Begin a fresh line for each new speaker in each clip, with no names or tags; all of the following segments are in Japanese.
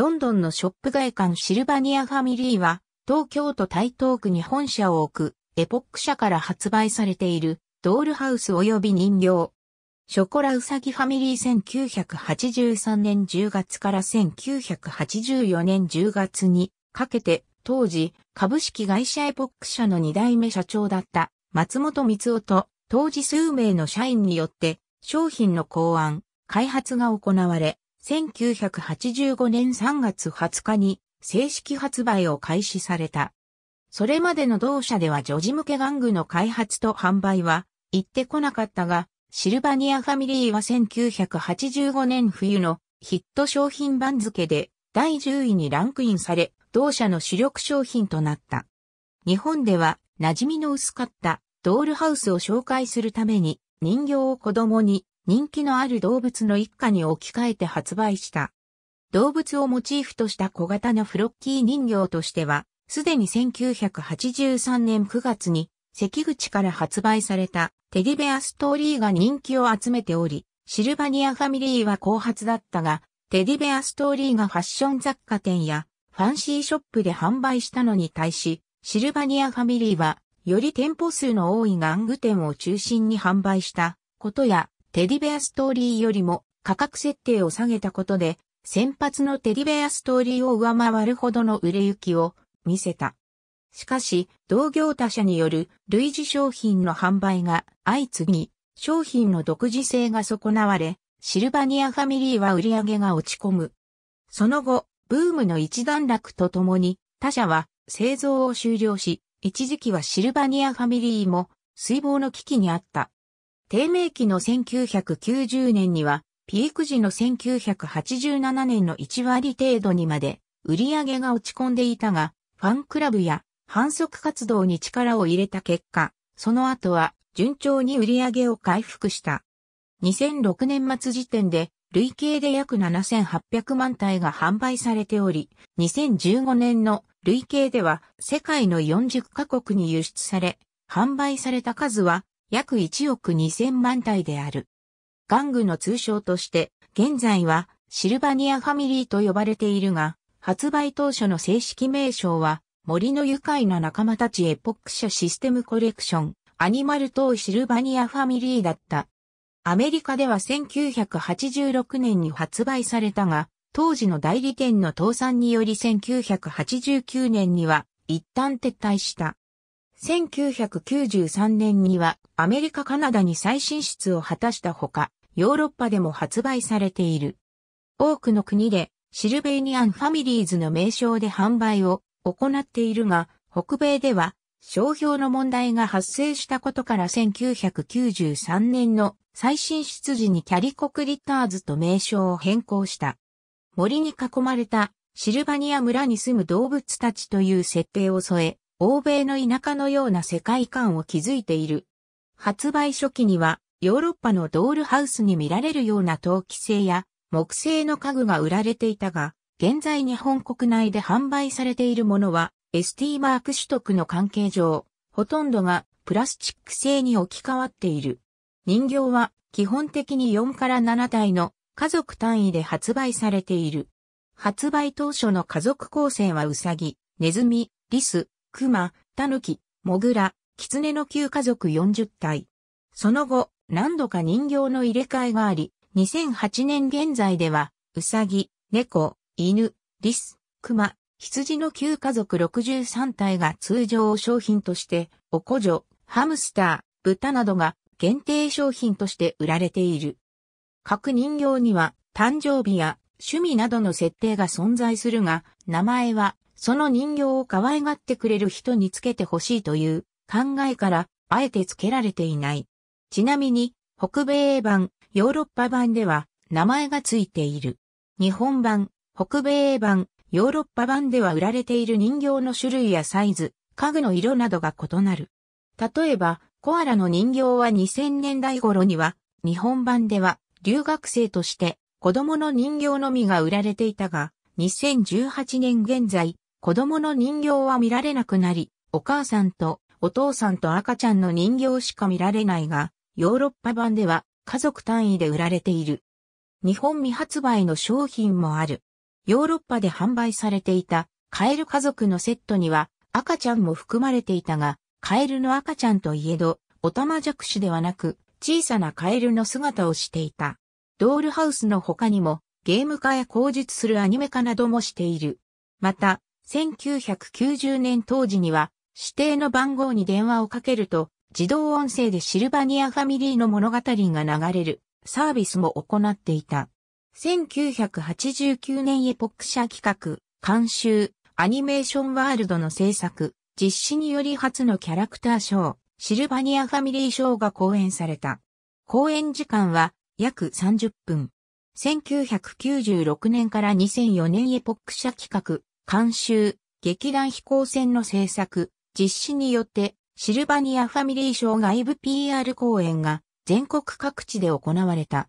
ロンドンのショップ外観シルバニアファミリーは、東京都台東区に本社を置く、エポック社から発売されている、ドールハウス及び人形。ショコラウサギファミリー1983年10月から1984年10月にかけて、当時、株式会社エポック社の2代目社長だった松本光夫と、当時数名の社員によって、商品の考案、開発が行われ、1985年3月20日に正式発売を開始された。それまでの同社では女児向け玩具の開発と販売は行ってこなかったが、シルバニアファミリーは1985年冬のヒット商品番付で第10位にランクインされ、同社の主力商品となった。日本では馴染みの薄かったドールハウスを紹介するために人形を子供に人気のある動物の一家に置き換えて発売した。動物をモチーフとした小型のフロッキー人形としては、すでに1983年9月に関口から発売されたテディベアストーリーが人気を集めており、シルバニアファミリーは後発だったが、テディベアストーリーがファッション雑貨店やファンシーショップで販売したのに対し、シルバニアファミリーはより店舗数の多い玩具店を中心に販売したことや、テディベアストーリーよりも価格設定を下げたことで、先発のテディベアストーリーを上回るほどの売れ行きを見せた。しかし、同業他社による類似商品の販売が相次ぎ、商品の独自性が損なわれ、シルバニアファミリーは売り上げが落ち込む。その後、ブームの一段落とともに、他社は製造を終了し、一時期はシルバニアファミリーも水防の危機にあった。低迷期の1990年には、ピーク時の1987年の1割程度にまで売り上げが落ち込んでいたが、ファンクラブや反則活動に力を入れた結果、その後は順調に売り上げを回復した。2006年末時点で累計で約7800万体が販売されており、2015年の累計では世界の40カ国に輸出され、販売された数は約1億2000万体である。玩具の通称として、現在はシルバニアファミリーと呼ばれているが、発売当初の正式名称は、森の愉快な仲間たちエポック社システムコレクション、アニマル等シルバニアファミリーだった。アメリカでは1986年に発売されたが、当時の代理店の倒産により1989年には一旦撤退した。1993年にはアメリカカナダに再進出を果たしたほか、ヨーロッパでも発売されている。多くの国でシルベニアンファミリーズの名称で販売を行っているが、北米では商標の問題が発生したことから1993年の最新出時にキャリコクリッターズと名称を変更した。森に囲まれたシルバニア村に住む動物たちという設定を添え、欧米の田舎のような世界観を築いている。発売初期には、ヨーロッパのドールハウスに見られるような陶器製や木製の家具が売られていたが、現在日本国内で販売されているものは、ST マーク取得の関係上、ほとんどがプラスチック製に置き換わっている。人形は基本的に4から7体の家族単位で発売されている。発売当初の家族構成はウサギ、ネズミ、リス、熊、狸、モグラ、狐の旧家族40体。その後、何度か人形の入れ替えがあり、2008年現在では、ウサギ、猫、犬、リス、熊、羊の旧家族63体が通常商品として、おこじょ、ハムスター、豚などが限定商品として売られている。各人形には誕生日や趣味などの設定が存在するが、名前はその人形を可愛がってくれる人につけてほしいという考えから、あえてつけられていない。ちなみに、北米版、ヨーロッパ版では、名前がついている。日本版、北米版、ヨーロッパ版では売られている人形の種類やサイズ、家具の色などが異なる。例えば、コアラの人形は2000年代頃には、日本版では留学生として子供の人形のみが売られていたが、2018年現在、子供の人形は見られなくなり、お母さんとお父さんと赤ちゃんの人形しか見られないが、ヨーロッパ版では家族単位で売られている。日本未発売の商品もある。ヨーロッパで販売されていたカエル家族のセットには赤ちゃんも含まれていたが、カエルの赤ちゃんといえど、オタマジャクシではなく小さなカエルの姿をしていた。ドールハウスの他にもゲーム化や口述するアニメ化などもしている。また、1990年当時には指定の番号に電話をかけると自動音声でシルバニアファミリーの物語が流れるサービスも行っていた。1989年エポック社企画、監修、アニメーションワールドの制作、実施により初のキャラクターショー、シルバニアファミリーショーが公演された。公演時間は約30分。1996年から2004年エポック社企画、監修、劇団飛行船の制作、実施によって、シルバニアファミリー賞外部 PR 公演が全国各地で行われた。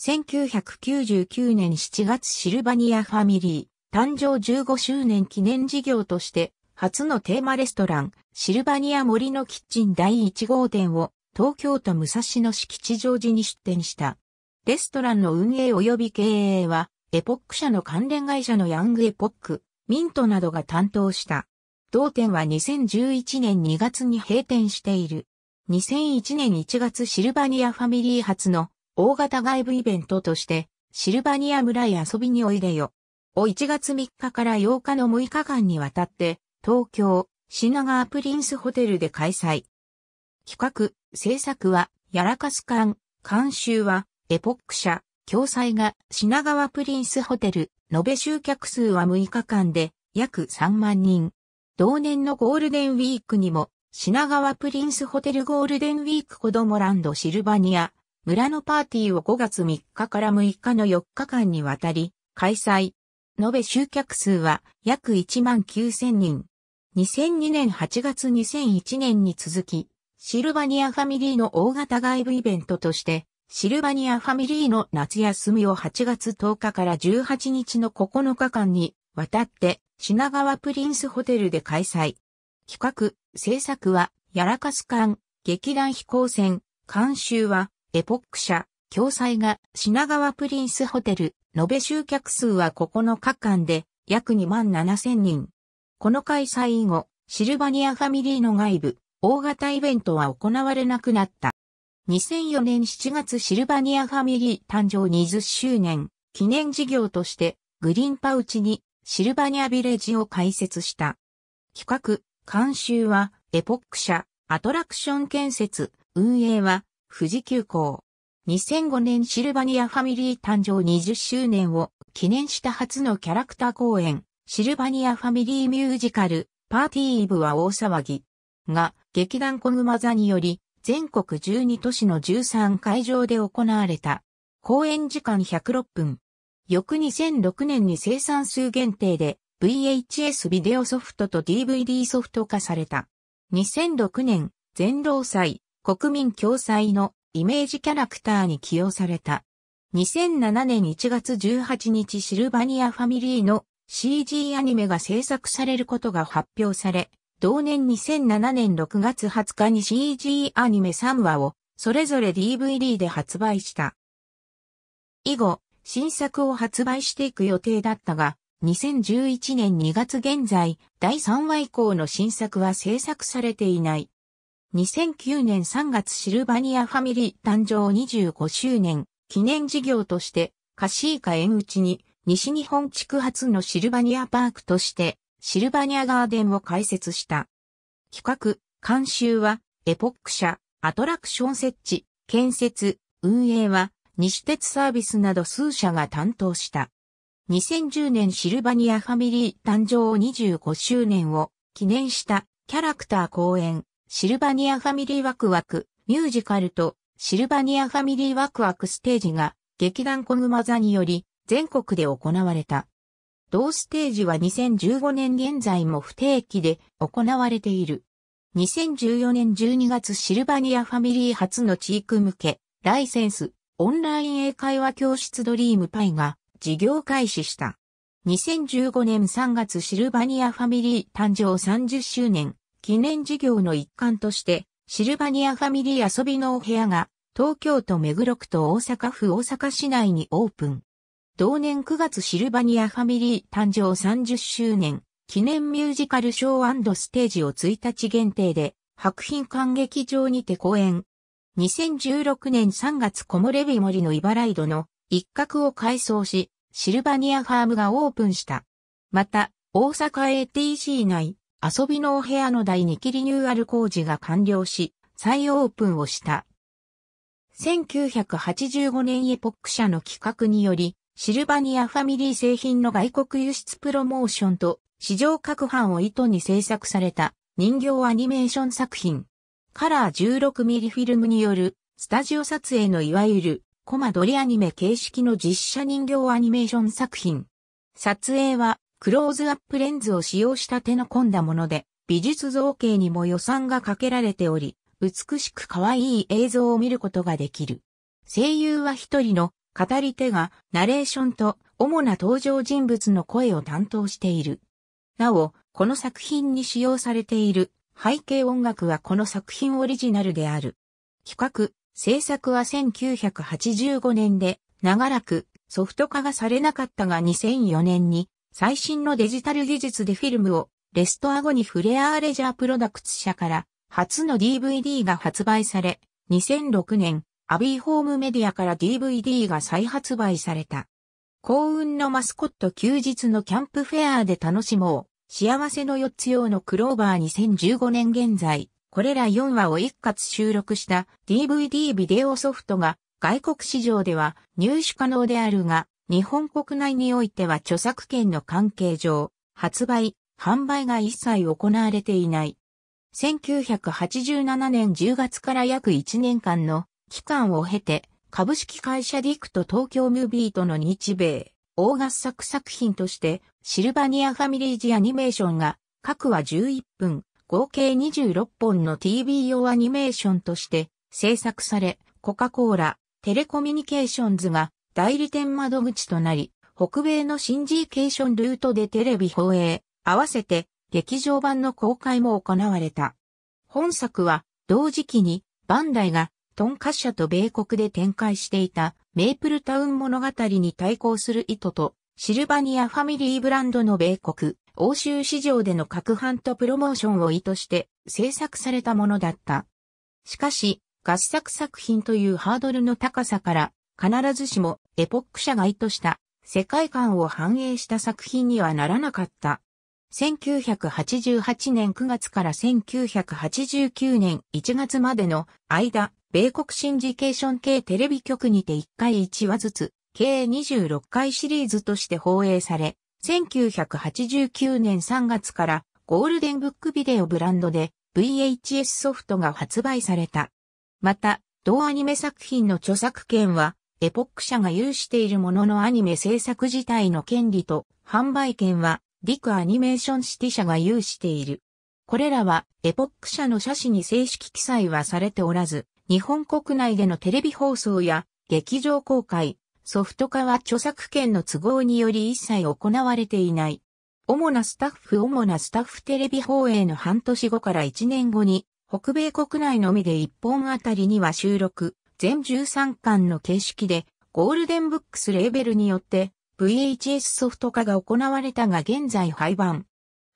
1999年7月シルバニアファミリー誕生15周年記念事業として初のテーマレストランシルバニア森のキッチン第1号店を東京都武蔵野市吉祥寺に出店した。レストランの運営及び経営はエポック社の関連会社のヤングエポックミントなどが担当した。同店は2011年2月に閉店している。2001年1月シルバニアファミリー発の大型外部イベントとして、シルバニア村へ遊びにおいでよ。を1月3日から8日の6日間にわたって、東京、品川プリンスホテルで開催。企画、制作は、やらかす館、監修は、エポック社、共催が品川プリンスホテル、延べ集客数は6日間で約3万人。同年のゴールデンウィークにも、品川プリンスホテルゴールデンウィーク子供ランドシルバニア、村のパーティーを5月3日から6日の4日間にわたり、開催。延べ集客数は約1万9000人。2002年8月2001年に続き、シルバニアファミリーの大型外部イベントとして、シルバニアファミリーの夏休みを8月10日から18日の9日間に渡って品川プリンスホテルで開催。企画、制作はやらかす館、劇団飛行船、監修はエポック社、共催が品川プリンスホテル、延べ集客数は9日間で約2万7千人。この開催以後、シルバニアファミリーの外部、大型イベントは行われなくなった。2004年7月シルバニアファミリー誕生20周年記念事業としてグリーンパウチにシルバニアビレッジを開設した。企画、監修はエポック社、アトラクション建設、運営は富士急行。2005年シルバニアファミリー誕生20周年を記念した初のキャラクター公演、シルバニアファミリーミュージカル、パーティーイブは大騒ぎ。が、劇団コグマ座により、全国12都市の13会場で行われた。公演時間106分。翌2006年に生産数限定で VHS ビデオソフトと DVD ソフト化された。2006年、全労祭、国民共済のイメージキャラクターに起用された。2007年1月18日シルバニアファミリーの CG アニメが制作されることが発表され、同年2007年6月20日に CG アニメ3話を、それぞれ DVD で発売した。以後、新作を発売していく予定だったが、2011年2月現在、第3話以降の新作は制作されていない。2009年3月シルバニアファミリー誕生25周年記念事業として、カシーカ縁内に西日本地区初のシルバニアパークとしてシルバニアガーデンを開設した。企画、監修は、エポック社、アトラクション設置、建設、運営は、西鉄サービスなど数社が担当した。2010年シルバニアファミリー誕生25周年を記念したキャラクター公演、シルバニアファミリーワクワク、ミュージカルとシルバニアファミリーワクワクステージが劇団コグマ座により全国で行われた。同ステージは2015年現在も不定期で行われている。2014年12月シルバニアファミリー初の地域向け、ライセンス、オンライン英会話教室ドリームパイが事業開始した。2015年3月シルバニアファミリー誕生30周年記念事業の一環として、シルバニアファミリー遊びのお部屋が東京都目黒区と大阪府大阪市内にオープン。同年9月シルバニアファミリー誕生30周年記念ミュージカルショーステージを1日限定で白品観劇場にて公演。2016年3月木漏れ日森の茨井戸の一角を改装し、シルバニアファームがオープンした。また、大阪 ATC 内、遊びのお部屋の第2期リニューアル工事が完了し、再オープンをした。1985年エポック社の企画により、シルバニアファミリー製品の外国輸出プロモーションと市場拡販を意図に制作された人形アニメーション作品。カラー1 6ミリフィルムによるスタジオ撮影のいわゆるコマ撮りアニメ形式の実写人形アニメーション作品。撮影はクローズアップレンズを使用した手の込んだもので美術造形にも予算がかけられており、美しく可愛い映像を見ることができる。声優は一人の語り手がナレーションと主な登場人物の声を担当している。なお、この作品に使用されている背景音楽はこの作品オリジナルである。企画、制作は1985年で長らくソフト化がされなかったが2004年に最新のデジタル技術でフィルムをレストア後にフレアーレジャープロダクツ社から初の DVD が発売され、2006年アビーホームメディアから DVD が再発売された。幸運のマスコット休日のキャンプフェアで楽しもう。幸せの4つ用のクローバー2015年現在、これら4話を一括収録した DVD ビデオソフトが外国市場では入手可能であるが、日本国内においては著作権の関係上、発売、販売が一切行われていない。1987年10月から約1年間の期間を経て、株式会社ディクト東京ムービーとの日米、大合作作品として、シルバニアファミリージアニメーションが、各話11分、合計26本の TV 用アニメーションとして制作され、コカ・コーラ、テレコミュニケーションズが代理店窓口となり、北米のシンジーケーションルートでテレビ放映、合わせて劇場版の公開も行われた。本作は同時期にバンダイがトンシャと米国で展開していたメープルタウン物語に対抗する意図と、シルバニアファミリーブランドの米国、欧州市場での拡販とプロモーションを意図して制作されたものだった。しかし、合作作品というハードルの高さから、必ずしもエポック社が意図した世界観を反映した作品にはならなかった。1988年9月から1989年1月までの間、米国シンジケーション系テレビ局にて1回1話ずつ、計26回シリーズとして放映され、1989年3月からゴールデンブックビデオブランドで VHS ソフトが発売された。また、同アニメ作品の著作権は、エポック社が有しているもののアニメ制作自体の権利と販売権は、ディクアニメーションシティ社が有している。これらは、エポック社の社真に正式記載はされておらず、日本国内でのテレビ放送や劇場公開、ソフト化は著作権の都合により一切行われていない。主なスタッフ主なスタッフテレビ放映の半年後から1年後に、北米国内のみで1本あたりには収録、全13巻の形式で、ゴールデンブックスレーベルによって VHS ソフト化が行われたが現在廃盤。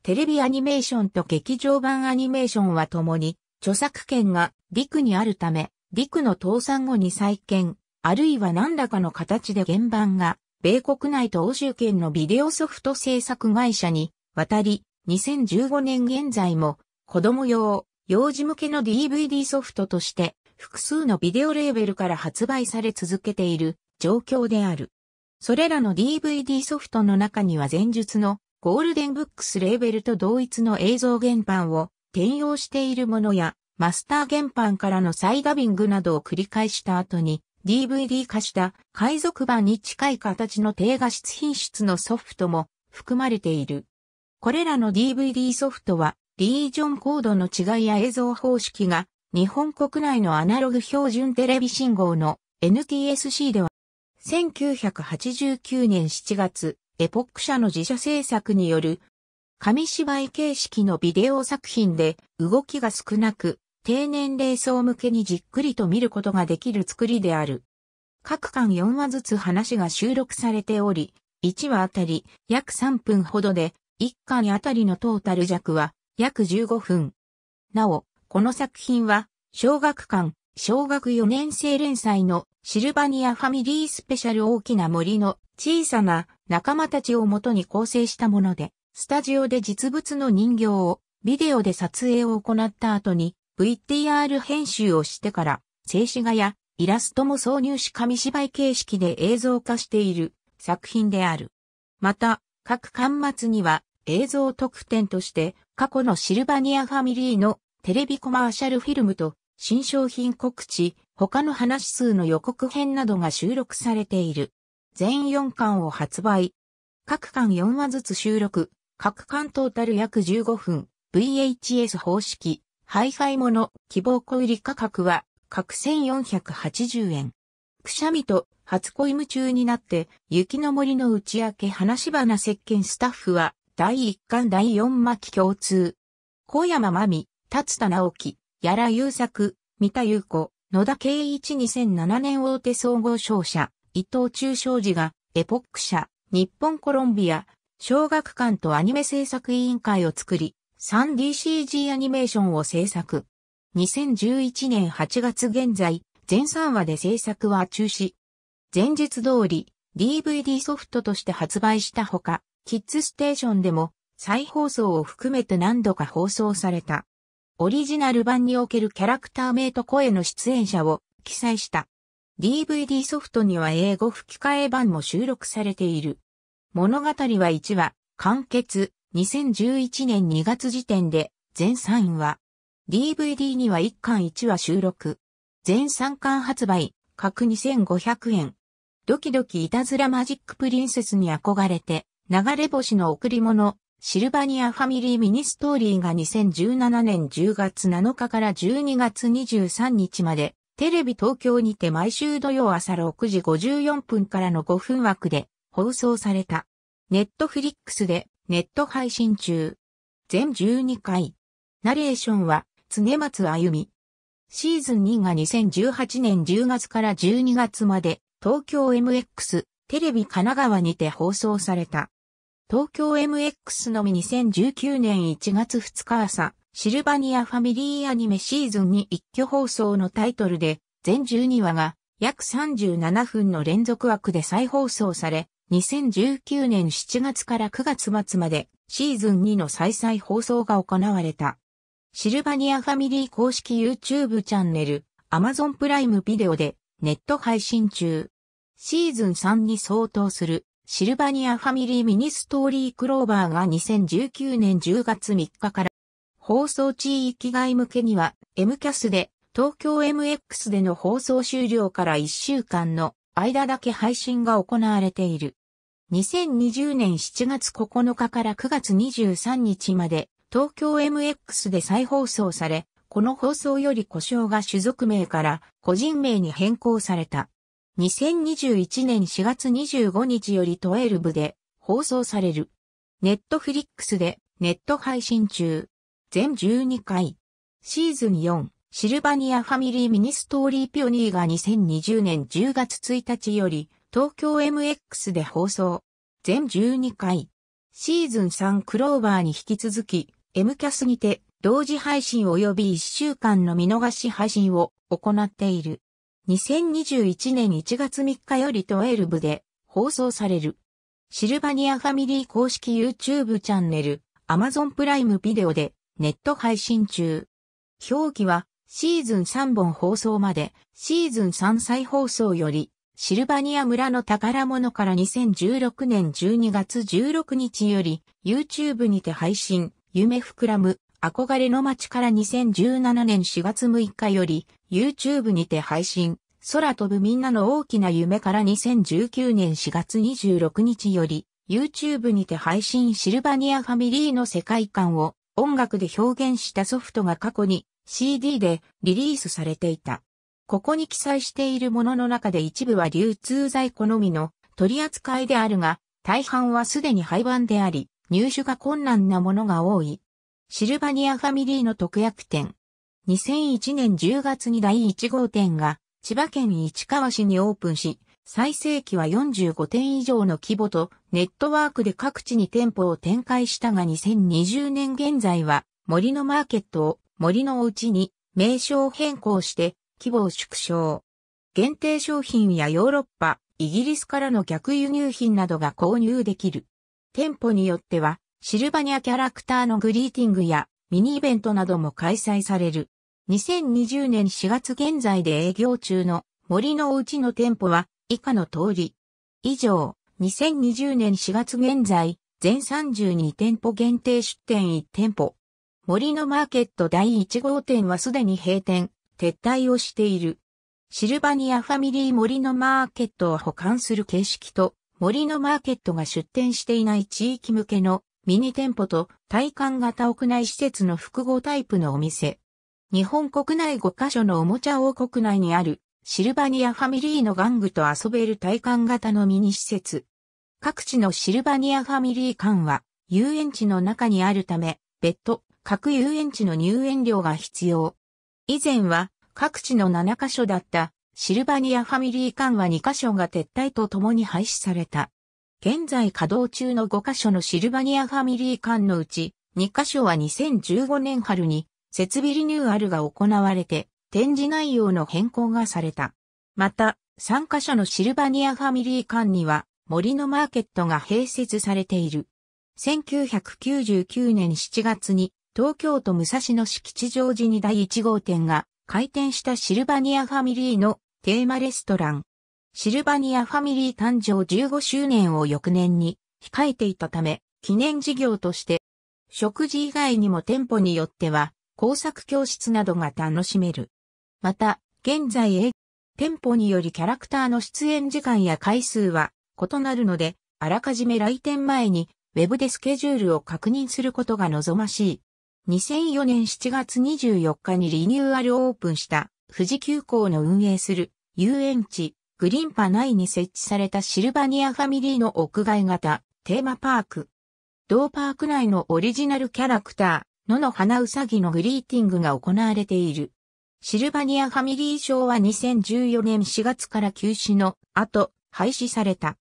テレビアニメーションと劇場版アニメーションはともに著作権が陸にあるため、陸の倒産後に再建、あるいは何らかの形で原版が、米国内と欧州圏のビデオソフト制作会社に渡り、2015年現在も、子供用、幼児向けの DVD ソフトとして、複数のビデオレーベルから発売され続けている状況である。それらの DVD ソフトの中には前述のゴールデンブックスレーベルと同一の映像原版を転用しているものや、マスター原版からの再ダビングなどを繰り返した後に DVD 化した海賊版に近い形の低画質品質のソフトも含まれている。これらの DVD ソフトはリージョンコードの違いや映像方式が日本国内のアナログ標準テレビ信号の NTSC では1989年7月エポック社の自社制作による紙芝居形式のビデオ作品で動きが少なく、低年齢層向けにじっくりと見ることができる作りである。各巻4話ずつ話が収録されており、1話あたり約3分ほどで、1巻あたりのトータル弱は約15分。なお、この作品は、小学館、小学4年生連載のシルバニアファミリースペシャル大きな森の小さな仲間たちをもとに構成したもので、スタジオで実物の人形をビデオで撮影を行った後に VTR 編集をしてから静止画やイラストも挿入し紙芝居形式で映像化している作品である。また、各巻末には映像特典として過去のシルバニアファミリーのテレビコマーシャルフィルムと新商品告知、他の話数の予告編などが収録されている。全4巻を発売。各巻4話ずつ収録、各関東たる約15分、VHS 方式、ハイイもの、希望小売価格は、各1480円。くしゃみと初恋夢中になって、雪の森の打ち明け話花石鹸スタッフは、第1巻第4巻共通。小山真美、達田直樹、やら優作、三田優子、野田圭一2007年大手総合商社、伊藤忠商事が、エポック社、日本コロンビア、小学館とアニメ制作委員会を作り、3DCG アニメーションを制作。2011年8月現在、全3話で制作は中止。前日通り、DVD ソフトとして発売したほか、キッズステーションでも再放送を含めて何度か放送された。オリジナル版におけるキャラクター名と声の出演者を記載した。DVD ソフトには英語吹き替え版も収録されている。物語は1話、完結、2011年2月時点で、全3話。DVD には1巻1話収録。全3巻発売、各2500円。ドキドキいたずらマジックプリンセスに憧れて、流れ星の贈り物、シルバニアファミリーミニストーリーが2017年10月7日から12月23日まで、テレビ東京にて毎週土曜朝6時54分からの5分枠で放送された。ネットフリックスでネット配信中。全12回。ナレーションは、常松あゆみ。シーズン2が2018年10月から12月まで、東京 MX、テレビ神奈川にて放送された。東京 MX のみ2019年1月2日朝、シルバニアファミリーアニメシーズンに一挙放送のタイトルで、全12話が約37分の連続枠で再放送され、2019年7月から9月末までシーズン2の再々放送が行われた。シルバニアファミリー公式 YouTube チャンネル、Amazon プライムビデオでネット配信中。シーズン3に相当するシルバニアファミリーミニストーリークローバーが2019年10月3日から放送地域外向けには M キャスで東京 MX での放送終了から1週間の間だけ配信が行われている。2020年7月9日から9月23日まで東京 MX で再放送され、この放送より故障が種族名から個人名に変更された。2021年4月25日よりトエルで放送される。ネットフリックスでネット配信中。全12回。シーズン4。シルバニアファミリーミニストーリーピオニーが2020年10月1日より東京 MX で放送。全12回。シーズン3クローバーに引き続き、M キャスにて同時配信及び1週間の見逃し配信を行っている。2021年1月3日より12部で放送される。シルバニアファミリー公式 YouTube チャンネル、Amazon プライムビデオでネット配信中。表記はシーズン3本放送まで、シーズン3再放送より、シルバニア村の宝物から2016年12月16日より、YouTube にて配信、夢膨らむ、憧れの街から2017年4月6日より、YouTube にて配信、空飛ぶみんなの大きな夢から2019年4月26日より、YouTube にて配信シルバニアファミリーの世界観を音楽で表現したソフトが過去に CD でリリースされていた。ここに記載しているものの中で一部は流通在庫のみの取り扱いであるが、大半はすでに廃盤であり、入手が困難なものが多い。シルバニアファミリーの特約店。2001年10月に第1号店が千葉県市川市にオープンし、最盛期は45店以上の規模とネットワークで各地に店舗を展開したが2020年現在は森のマーケットを森のうちに名称変更して規模を縮小。限定商品やヨーロッパ、イギリスからの逆輸入品などが購入できる。店舗によってはシルバニアキャラクターのグリーティングやミニイベントなども開催される。2020年4月現在で営業中の森のうちの店舗は以下の通り。以上、2020年4月現在、全32店舗限定出店1店舗。森のマーケット第1号店はすでに閉店、撤退をしている。シルバニアファミリー森のマーケットを保管する形式と、森のマーケットが出店していない地域向けのミニ店舗と体感型屋内施設の複合タイプのお店。日本国内5カ所のおもちゃ王国内にあるシルバニアファミリーの玩具と遊べる体感型のミニ施設。各地のシルバニアファミリー館は遊園地の中にあるため、別途各遊園地の入園料が必要。以前は各地の7カ所だったシルバニアファミリー館は2カ所が撤退とともに廃止された。現在稼働中の5カ所のシルバニアファミリー館のうち2カ所は2015年春に設備リニューアルが行われて展示内容の変更がされた。また、3カ所のシルバニアファミリー館には森のマーケットが併設されている。1999年7月に東京都武蔵野市吉祥寺に第1号店が開店したシルバニアファミリーのテーマレストラン。シルバニアファミリー誕生15周年を翌年に控えていたため、記念事業として、食事以外にも店舗によっては工作教室などが楽しめる。また、現在営店舗によりキャラクターの出演時間や回数は異なるので、あらかじめ来店前にウェブでスケジュールを確認することが望ましい。2004年7月24日にリニューアルオープンした富士急行の運営する遊園地グリンパ内に設置されたシルバニアファミリーの屋外型テーマパーク。同パーク内のオリジナルキャラクター、野の花うさぎのグリーティングが行われている。シルバニアファミリー賞は2014年4月から休止の後、廃止された。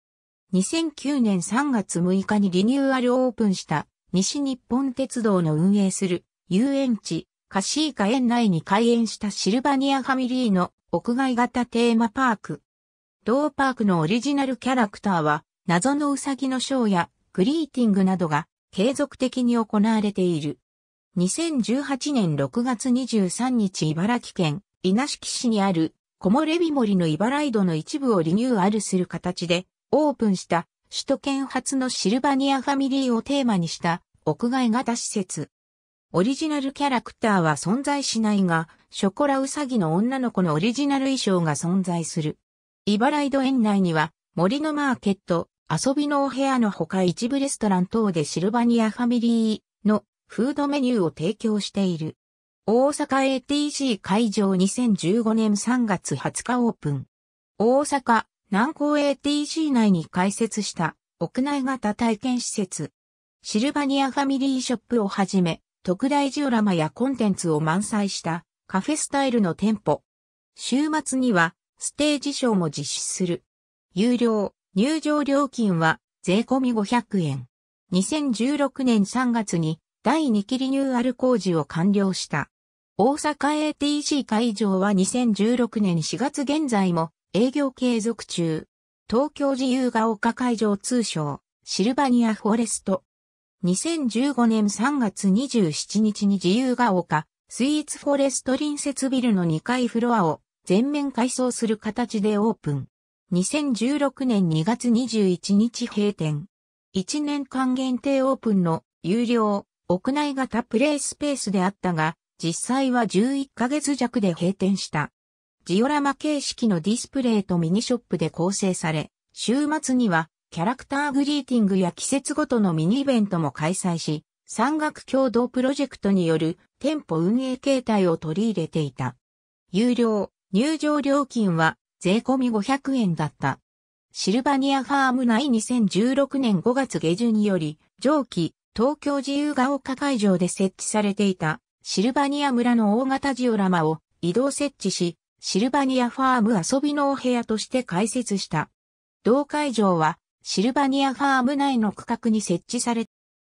2009年3月6日にリニューアルオープンした西日本鉄道の運営する遊園地、カシーカ園内に開園したシルバニアファミリーの屋外型テーマパーク。同パークのオリジナルキャラクターは、謎のウサギのショーやグリーティングなどが継続的に行われている。2018年6月23日茨城県稲敷市にある木漏れ日森の茨井戸の一部をリニューアルする形でオープンした首都圏初のシルバニアファミリーをテーマにした屋外型施設。オリジナルキャラクターは存在しないが、ショコラウサギの女の子のオリジナル衣装が存在する。茨ド園内には森のマーケット、遊びのお部屋のほか一部レストラン等でシルバニアファミリーのフードメニューを提供している。大阪 ATC 会場2015年3月20日オープン。大阪南港 ATC 内に開設した屋内型体験施設。シルバニアファミリーショップをはじめ、特大ジオラマやコンテンツを満載したカフェスタイルの店舗。週末にはステージショーも実施する。有料、入場料金は税込み500円。2016年3月に第2期リニューアル工事を完了した。大阪 ATC 会場は2016年4月現在も営業継続中。東京自由が丘会場通称、シルバニアフォレスト。2015年3月27日に自由が丘、スイーツフォレスト隣接ビルの2階フロアを全面改装する形でオープン。2016年2月21日閉店。1年間限定オープンの有料屋内型プレイスペースであったが、実際は11ヶ月弱で閉店した。ジオラマ形式のディスプレイとミニショップで構成され、週末にはキャラクターグリーティングや季節ごとのミニイベントも開催し、山岳共同プロジェクトによる店舗運営形態を取り入れていた。有料、入場料金は税込み500円だった。シルバニアファーム内2016年5月下旬により、上記、東京自由が丘会場で設置されていたシルバニア村の大型ジオラマを移動設置し、シルバニアファーム遊びのお部屋として開設した。同会場はシルバニアファーム内の区画に設置され、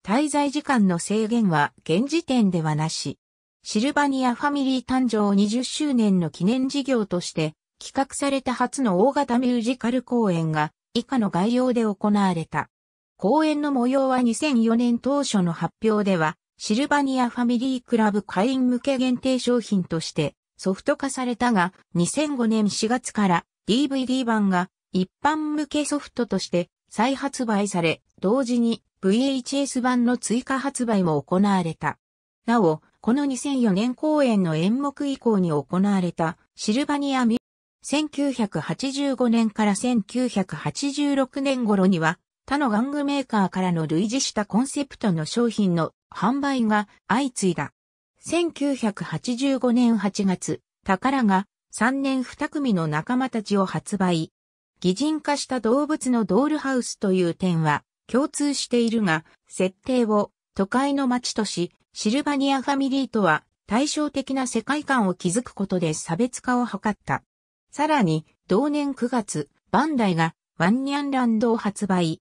滞在時間の制限は現時点ではなし。シルバニアファミリー誕生20周年の記念事業として企画された初の大型ミュージカル公演が以下の概要で行われた。公演の模様は2004年当初の発表ではシルバニアファミリークラブ会員向け限定商品としてソフト化されたが、2005年4月から DVD 版が一般向けソフトとして再発売され、同時に VHS 版の追加発売も行われた。なお、この2004年公演の演目以降に行われたシルバニアミ1985年から1986年頃には他の玩具メーカーからの類似したコンセプトの商品の販売が相次いだ。1985年8月、宝が3年2組の仲間たちを発売。擬人化した動物のドールハウスという点は共通しているが、設定を都会の街とし、シルバニアファミリーとは対照的な世界観を築くことで差別化を図った。さらに、同年9月、バンダイがワンニャンランドを発売。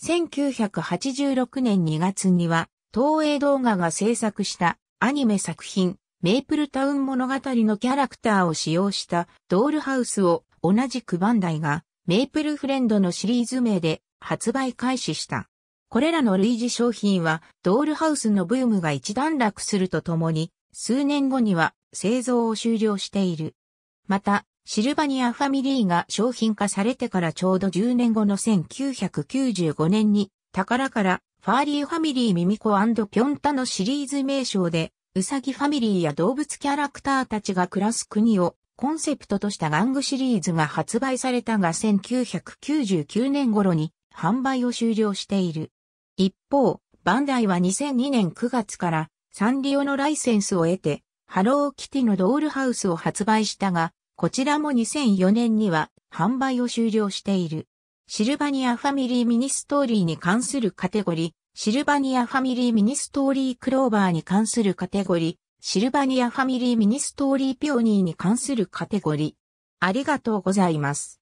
1986年2月には、東映動画が制作したアニメ作品、メイプルタウン物語のキャラクターを使用したドールハウスを同じくバンダイがメイプルフレンドのシリーズ名で発売開始した。これらの類似商品はドールハウスのブームが一段落するとともに数年後には製造を終了している。また、シルバニアファミリーが商品化されてからちょうど10年後の1995年に宝からファーリーファミリーミミコピョンタのシリーズ名称で、ウサギファミリーや動物キャラクターたちが暮らす国をコンセプトとした玩具シリーズが発売されたが1999年頃に販売を終了している。一方、バンダイは2002年9月からサンリオのライセンスを得て、ハローキティのドールハウスを発売したが、こちらも2004年には販売を終了している。シルバニアファミリーミニストーリーに関するカテゴリー、シルバニアファミリーミニストーリークローバーに関するカテゴリー、シルバニアファミリーミニストーリーピオニーに関するカテゴリー。ありがとうございます。